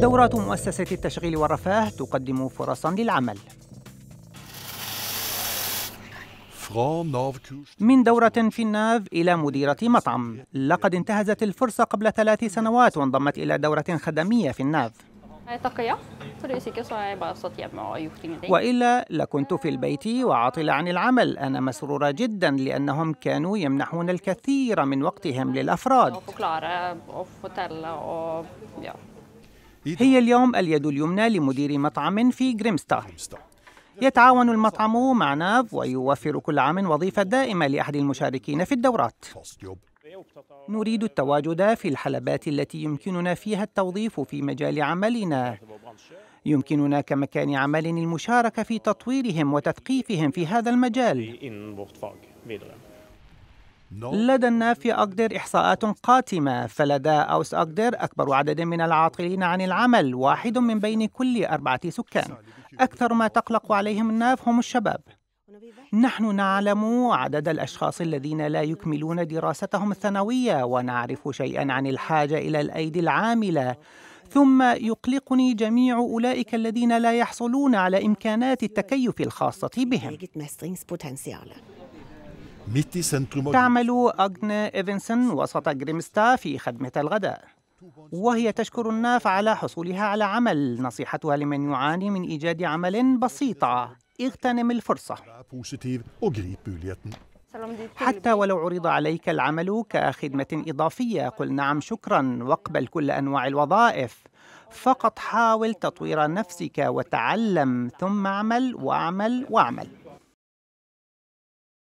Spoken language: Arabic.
دورات مؤسسة التشغيل والرفاه تقدم فرصا للعمل من دورة في الناف إلى مديرة مطعم لقد انتهزت الفرصة قبل ثلاث سنوات وانضمت إلى دورة خدمية في الناف وإلا لكنت في البيت وعاطلة عن العمل أنا مسرورة جدا لأنهم كانوا يمنحون الكثير من وقتهم للأفراد هي اليوم اليد اليمنى لمدير مطعم في جريمستار يتعاون المطعم مع ناف ويوفر كل عام وظيفة دائمة لأحد المشاركين في الدورات نريد التواجد في الحلبات التي يمكننا فيها التوظيف في مجال عملنا يمكننا كمكان عمل المشاركة في تطويرهم وتثقيفهم في هذا المجال لدى النافي أقدر إحصاءات قاتمة فلدى أوس أقدر أكبر عدد من العاطلين عن العمل واحد من بين كل أربعة سكان أكثر ما تقلق عليهم الناف هم الشباب نحن نعلم عدد الأشخاص الذين لا يكملون دراستهم الثانوية ونعرف شيئا عن الحاجة إلى الأيدي العاملة ثم يقلقني جميع أولئك الذين لا يحصلون على إمكانات التكيف الخاصة بهم تعمل أجن إيفنسون وسط جريمستا في خدمة الغداء وهي تشكر الناف على حصولها على عمل نصيحتها لمن يعاني من إيجاد عمل بسيطة اغتنم الفرصة حتى ولو عرض عليك العمل كخدمة إضافية قل نعم شكرا واقبل كل أنواع الوظائف فقط حاول تطوير نفسك وتعلم ثم اعمل واعمل واعمل